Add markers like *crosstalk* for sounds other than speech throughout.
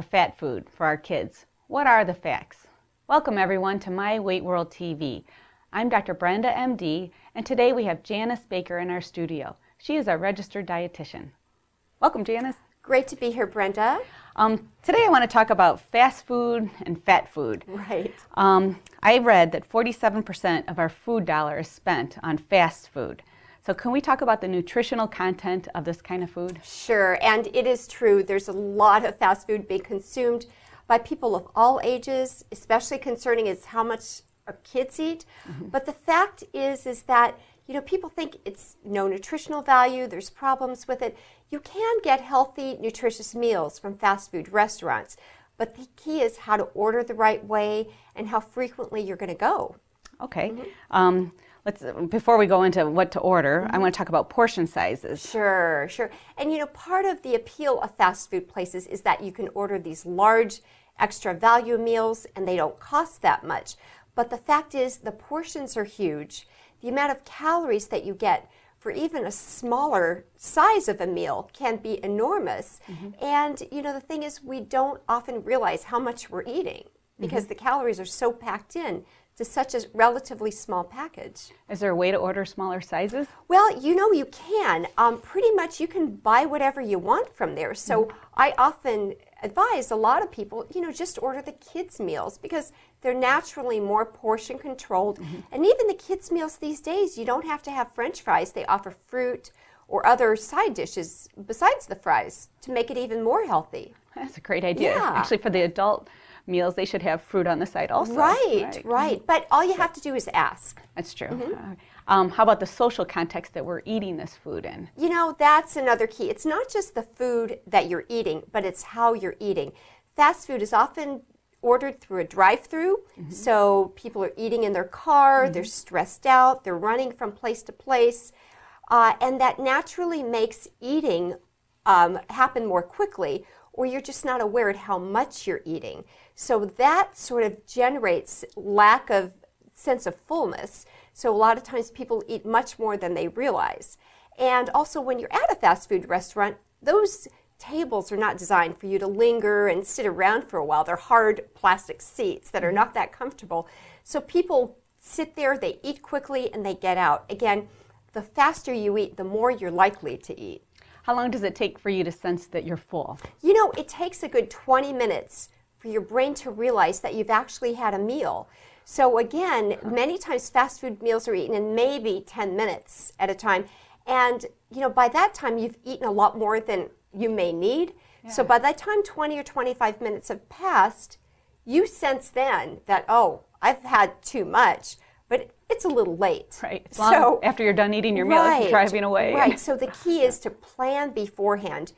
or fat food for our kids. What are the facts? Welcome everyone to My Weight World TV. I'm Dr. Brenda MD and today we have Janice Baker in our studio. She is a registered dietitian. Welcome Janice. Great to be here, Brenda. Um, today I want to talk about fast food and fat food. Right. Um, I read that 47% of our food dollar is spent on fast food. So can we talk about the nutritional content of this kind of food? Sure, and it is true. There's a lot of fast food being consumed by people of all ages, especially concerning is how much our kids eat. Mm-hmm. But the fact is is that you know, people think it's no nutritional value, there's problems with it. You can get healthy, nutritious meals from fast food restaurants, but the key is how to order the right way and how frequently you're going to go. Okay. Mm-hmm. Um, let's before we go into what to order mm -hmm. i mm-hmm. want to talk about portion sizes sure sure and you know part of the appeal of fast food places is that you can order these large extra value meals and they don't cost that much but the fact is the portions are huge the amount of calories that you get for even a smaller size of a meal can be enormous. Mm -hmm. And you know, the thing is we don't often realize how much we're eating because mm -hmm. the calories are so packed in to such a relatively small package. Is there a way to order smaller sizes? Well, you know, you can. Um, pretty much you can buy whatever you want from there. So mm -hmm. I often advise a lot of people, you know, just order the kids' meals because they're naturally more portion controlled. Mm -hmm. And even the kids' meals these days, you don't have to have french fries, they offer fruit or other side dishes besides the fries to make it even more healthy. That's a great idea. Yeah. Actually, for the adult meals, they should have fruit on the side also. Right, right. right. Mm-hmm. But all you have to do is ask. That's true. Mm-hmm. Um, how about the social context that we're eating this food in? You know, that's another key. It's not just the food that you're eating, but it's how you're eating. Fast food is often ordered through a drive through. Mm-hmm. So people are eating in their car, mm-hmm. they're stressed out, they're running from place to place. Uh, and that naturally makes eating um, happen more quickly, or you're just not aware of how much you're eating. So that sort of generates lack of sense of fullness. So a lot of times people eat much more than they realize. And also when you're at a fast food restaurant, those tables are not designed for you to linger and sit around for a while. They're hard plastic seats that are mm-hmm. not that comfortable. So people sit there, they eat quickly, and they get out. Again, the faster you eat, the more you're likely to eat. How long does it take for you to sense that you're full? You know, it takes a good 20 minutes for your brain to realize that you've actually had a meal. So, again, uh-huh. many times fast food meals are eaten in maybe 10 minutes at a time. And, you know, by that time, you've eaten a lot more than you may need. Yeah. So, by that time 20 or 25 minutes have passed, you sense then that, oh, I've had too much, but it's a little late. Right. so after you're done eating your meal, right, driving away. Right. So the key *laughs* is to plan beforehand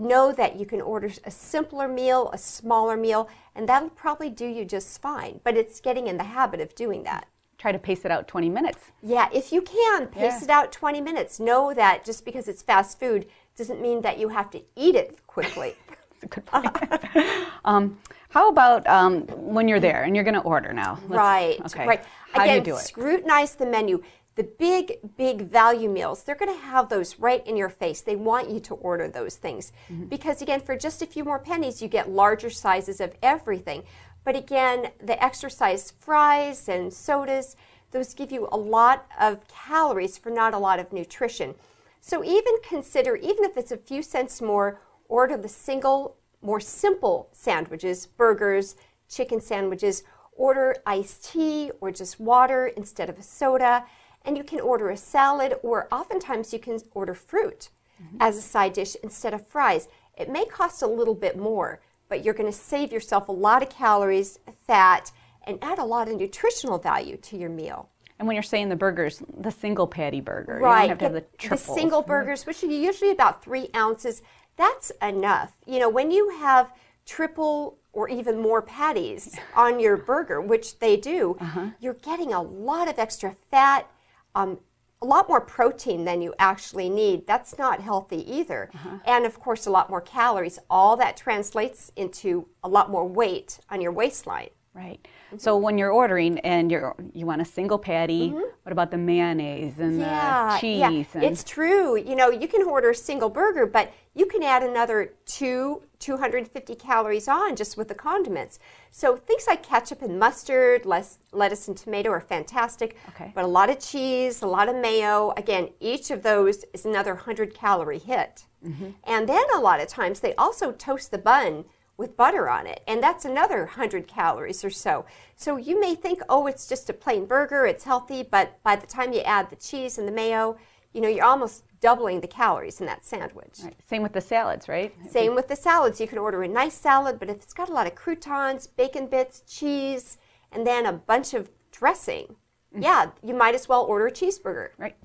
know that you can order a simpler meal, a smaller meal, and that'll probably do you just fine. But it's getting in the habit of doing that. Try to pace it out 20 minutes. Yeah, if you can, pace yeah. it out 20 minutes. Know that just because it's fast food doesn't mean that you have to eat it quickly. *laughs* good point. *laughs* um, how about um, when you're there and you're going to order now? Let's, right, okay. right. How Again, do you do it? Scrutinize the menu. The big, big value meals, they're going to have those right in your face. They want you to order those things. Mm-hmm. Because again, for just a few more pennies, you get larger sizes of everything. But again, the exercise fries and sodas, those give you a lot of calories for not a lot of nutrition. So even consider, even if it's a few cents more, order the single, more simple sandwiches, burgers, chicken sandwiches. Order iced tea or just water instead of a soda. And you can order a salad, or oftentimes you can order fruit mm-hmm. as a side dish instead of fries. It may cost a little bit more, but you're going to save yourself a lot of calories, fat, and add a lot of nutritional value to your meal. And when you're saying the burgers, the single patty burger, right? You have to have the The single mm-hmm. burgers, which are usually about three ounces, that's enough. You know, when you have triple or even more patties *laughs* on your burger, which they do, uh-huh. you're getting a lot of extra fat um, a lot more protein than you actually need. That's not healthy either. Uh-huh. And of course, a lot more calories. All that translates into a lot more weight on your waistline. Right. Mm-hmm. So when you're ordering and you're you want a single patty, mm-hmm. what about the mayonnaise and yeah, the cheese? Yeah. And it's true. You know, you can order a single burger, but you can add another two 250 calories on just with the condiments. So things like ketchup and mustard, less lettuce and tomato are fantastic. Okay. But a lot of cheese, a lot of mayo. Again, each of those is another 100 calorie hit. Mm-hmm. And then a lot of times they also toast the bun with butter on it. And that's another 100 calories or so. So you may think, oh, it's just a plain burger, it's healthy, but by the time you add the cheese and the mayo, you know, you're almost doubling the calories in that sandwich. Right. Same with the salads, right? Same with the salads. You can order a nice salad, but if it's got a lot of croutons, bacon bits, cheese, and then a bunch of dressing, mm-hmm. yeah, you might as well order a cheeseburger. Right.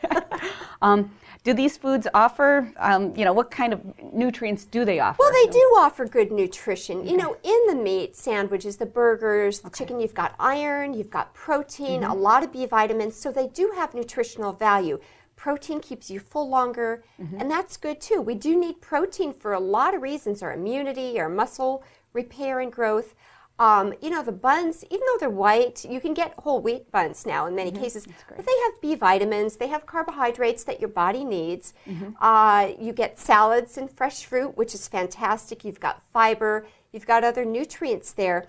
*laughs* um, do these foods offer, um, you know, what kind of nutrients do they offer? Well, they do offer good nutrition. Okay. You know, in the meat sandwiches, the burgers, the okay. chicken, you've got iron, you've got protein, mm-hmm. a lot of B vitamins, so they do have nutritional value. Protein keeps you full longer, mm-hmm. and that's good too. We do need protein for a lot of reasons our immunity, our muscle repair and growth. Um, you know, the buns, even though they're white, you can get whole wheat buns now in many mm -hmm. cases. But they have B vitamins, they have carbohydrates that your body needs. Mm -hmm. uh, you get salads and fresh fruit, which is fantastic. You've got fiber, you've got other nutrients there.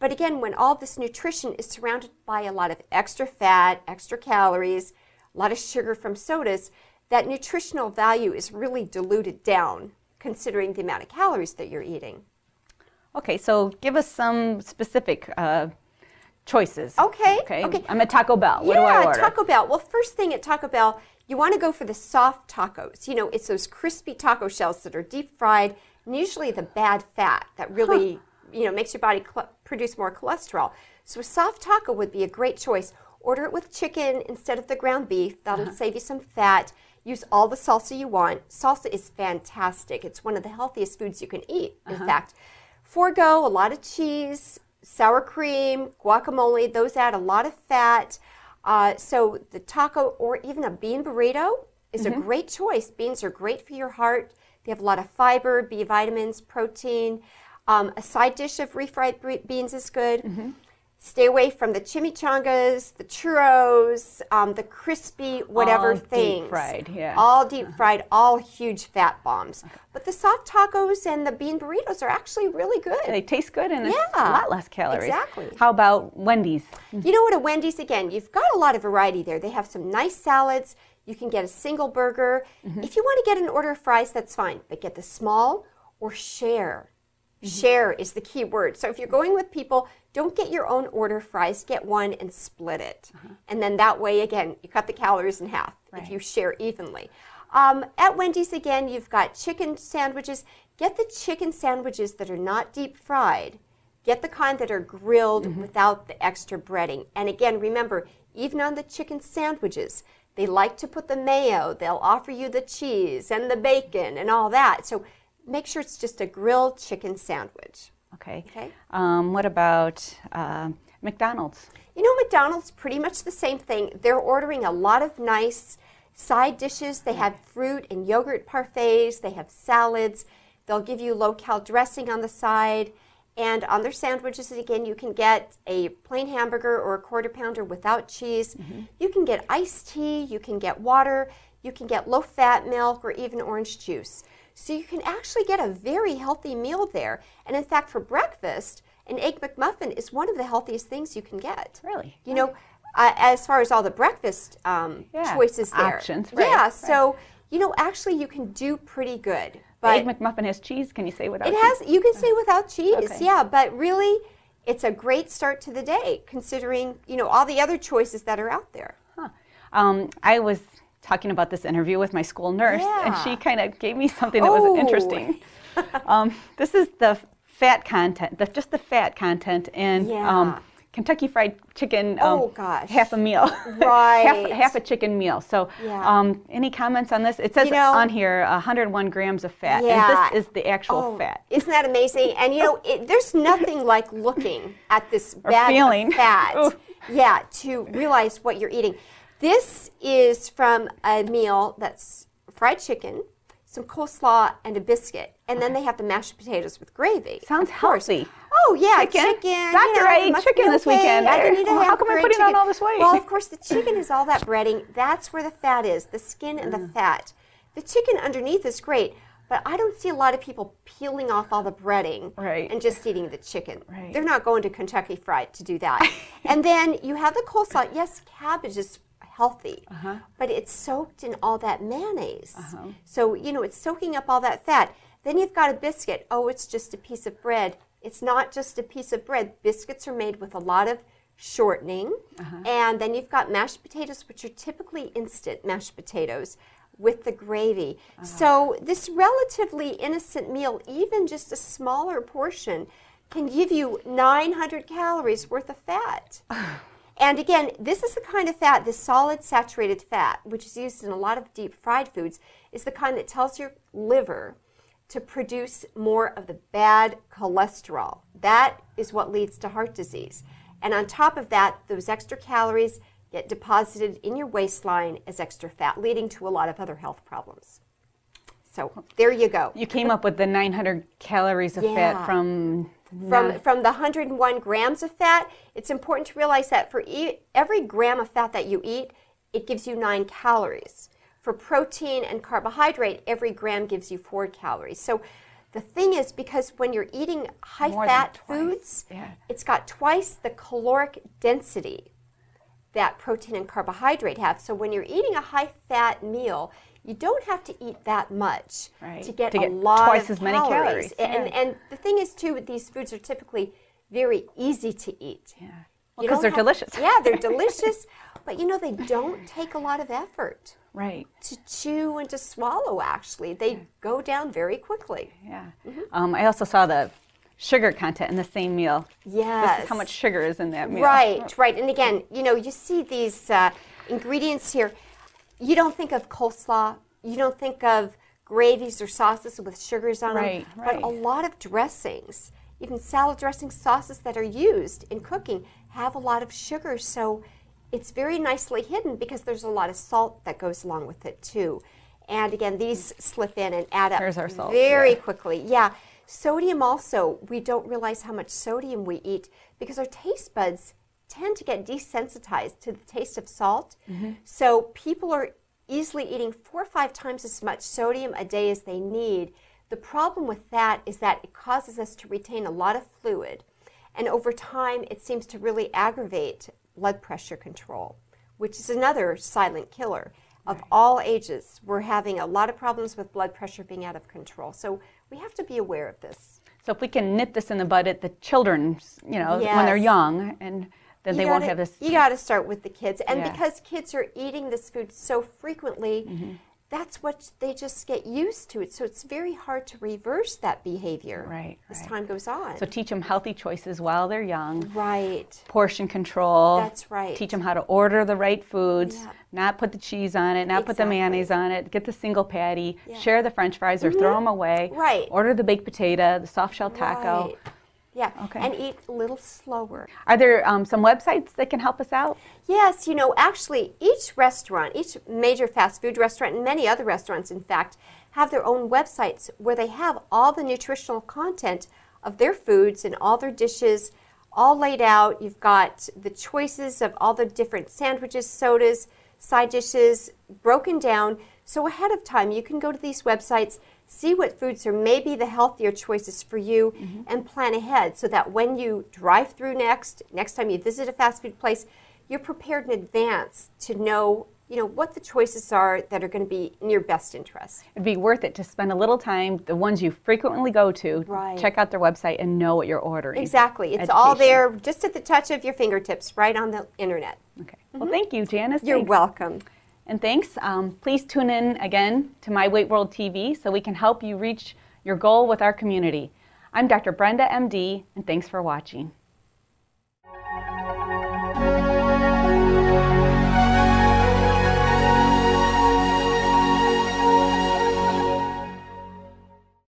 But again, when all this nutrition is surrounded by a lot of extra fat, extra calories, a lot of sugar from sodas, that nutritional value is really diluted down considering the amount of calories that you're eating. Okay, so give us some specific uh, choices. Okay. Okay. Okay. I'm at Taco Bell. What yeah, do I order? Taco Bell. Well, first thing at Taco Bell, you want to go for the soft tacos. You know, it's those crispy taco shells that are deep fried, and usually the bad fat that really, huh. you know, makes your body produce more cholesterol. So a soft taco would be a great choice. Order it with chicken instead of the ground beef. That'll uh -huh. save you some fat. Use all the salsa you want. Salsa is fantastic. It's one of the healthiest foods you can eat, in uh -huh. fact. Forego a lot of cheese, sour cream, guacamole, those add a lot of fat. Uh, so the taco or even a bean burrito is mm-hmm. a great choice. Beans are great for your heart. They have a lot of fiber, B vitamins, protein. Um, a side dish of refried beans is good. Mm-hmm. Stay away from the chimichangas, the churros, um, the crispy whatever all things. Deep fried, yeah. All deep uh-huh. fried, all huge fat bombs. Uh-huh. But the soft tacos and the bean burritos are actually really good. They taste good and yeah, a lot less calories. Exactly. How about Wendy's? You know what, a Wendy's again, you've got a lot of variety there. They have some nice salads. You can get a single burger. Mm -hmm. If you want to get an order of fries, that's fine, but get the small or share. Mm -hmm. Share is the key word. So if you're going with people, don't get your own order fries. Get one and split it. Uh-huh. And then that way, again, you cut the calories in half right. if you share evenly. Um, at Wendy's, again, you've got chicken sandwiches. Get the chicken sandwiches that are not deep fried. Get the kind that are grilled mm-hmm. without the extra breading. And again, remember, even on the chicken sandwiches, they like to put the mayo, they'll offer you the cheese and the bacon and all that. So make sure it's just a grilled chicken sandwich. Okay. Okay. Um, what about uh, McDonald's? You know, McDonald's pretty much the same thing. They're ordering a lot of nice side dishes. They have fruit and yogurt parfaits. They have salads. They'll give you low-cal dressing on the side. And on their sandwiches, again, you can get a plain hamburger or a quarter pounder without cheese. Mm-hmm. You can get iced tea. You can get water. You can get low-fat milk or even orange juice. So you can actually get a very healthy meal there. And in fact, for breakfast, an egg McMuffin is one of the healthiest things you can get. Really? You right. know, uh, as far as all the breakfast um, yeah. choices there. Options, right, Yeah, right. so, you know, actually you can do pretty good. But the egg McMuffin has cheese. Can you say without it cheese? has. You can say oh. without cheese, okay. yeah, but really it's a great start to the day considering, you know, all the other choices that are out there. Huh. Um, I was talking about this interview with my school nurse, yeah. and she kind of gave me something that oh. was interesting. *laughs* um, this is the fat content, the, just the fat content in um, yeah. um, Kentucky Fried Chicken. Um, oh gosh, half a meal, *laughs* right? half, half, a chicken meal. So, yeah. Um, any comments on this? It says you know, on here 101 grams of fat, and this is the actual oh, fat. Isn't that amazing? And you know, it, there's nothing *laughs* like looking at this bag feeling. of fat. Yeah, to realize what you're eating. This is from a meal that's fried chicken, some coleslaw, and a biscuit. And then they have the mashed potatoes with gravy. Sounds healthy. Oh yeah, chicken. chicken Doctor, I ate chicken this okay. weekend. I didn't well, how come I'm putting on all this weight? Well, of course, the chicken is all that breading. That's where the fat is, the skin and the mm. fat. The chicken underneath is great, but I don't see a lot of people peeling off all the breading right. and just eating the chicken. Right. They're not going to Kentucky Fried to do that. *laughs* and then you have the coleslaw. Yes, cabbage is healthy, uh-huh. but it's soaked in all that mayonnaise. Uh-huh. So, you know, it's soaking up all that fat. Then you've got a biscuit. Oh, it's just a piece of bread. It's not just a piece of bread. Biscuits are made with a lot of shortening. Uh-huh. And then you've got mashed potatoes, which are typically instant mashed potatoes with the gravy. Uh-huh. So, this relatively innocent meal, even just a smaller portion, can give you 900 calories worth of fat. *laughs* And again, this is the kind of fat, the solid saturated fat, which is used in a lot of deep fried foods, is the kind that tells your liver to produce more of the bad cholesterol. That is what leads to heart disease. And on top of that, those extra calories get deposited in your waistline as extra fat, leading to a lot of other health problems. So there you go. You came up with the 900 calories of yeah. fat from yeah. from, from the 101 grams of fat, it's important to realize that for e every gram of fat that you eat, it gives you nine calories. For protein and carbohydrate, every gram gives you four calories. So the thing is, because when you're eating high More fat foods, yeah. it's got twice the caloric density that protein and carbohydrate have. So when you're eating a high fat meal, you don't have to eat that much right. to get to a lot twice of as calories. many calories. And, yeah. and the thing is too, these foods are typically very easy to eat. Yeah, because well, they're have, delicious. Yeah, they're *laughs* delicious, but you know they don't take a lot of effort. Right. To chew and to swallow, actually, they yeah. go down very quickly. Yeah. Mm-hmm. Um, I also saw the sugar content in the same meal. Yes. This is how much sugar is in that meal. Right, *laughs* right. And again, you know, you see these uh, ingredients here you don't think of coleslaw, you don't think of gravies or sauces with sugars on right, them, right. but a lot of dressings, even salad dressing sauces that are used in cooking have a lot of sugar, so it's very nicely hidden because there's a lot of salt that goes along with it too. And again, these slip in and add up salt, very yeah. quickly. Yeah. Sodium also, we don't realize how much sodium we eat because our taste buds tend to get desensitized to the taste of salt. Mm-hmm. So people are easily eating four or five times as much sodium a day as they need. The problem with that is that it causes us to retain a lot of fluid, and over time, it seems to really aggravate blood pressure control, which is another silent killer. Of right. all ages, we're having a lot of problems with blood pressure being out of control. So we have to be aware of this. So if we can nip this in the bud at the children, you know, yes. when they're young and then you they gotta, won't have this. You got to start with the kids, and yeah. because kids are eating this food so frequently, mm-hmm. that's what they just get used to it. So it's very hard to reverse that behavior right, as right. time goes on. So teach them healthy choices while they're young. Right. Portion control. That's right. Teach them how to order the right foods. Yeah. Not put the cheese on it. Not exactly. put the mayonnaise on it. Get the single patty. Yeah. Share the French fries or mm-hmm. throw them away. Right. Order the baked potato, the soft shell taco. Right yeah. Okay. And eat a little slower. Are there um, some websites that can help us out? Yes. You know, actually, each restaurant, each major fast food restaurant, and many other restaurants, in fact, have their own websites where they have all the nutritional content of their foods and all their dishes all laid out. You've got the choices of all the different sandwiches, sodas, side dishes broken down. So ahead of time, you can go to these websites see what foods are maybe the healthier choices for you mm-hmm. and plan ahead so that when you drive through next, next time you visit a fast food place, you're prepared in advance to know you know what the choices are that are going to be in your best interest. It'd be worth it to spend a little time the ones you frequently go to, right. check out their website and know what you're ordering. Exactly. It's Education. all there just at the touch of your fingertips right on the internet. Okay. Mm-hmm. Well, thank you, Janice. You're Thanks. welcome. And thanks. Um, please tune in again to My Weight World TV so we can help you reach your goal with our community. I'm Dr. Brenda, MD, and thanks for watching.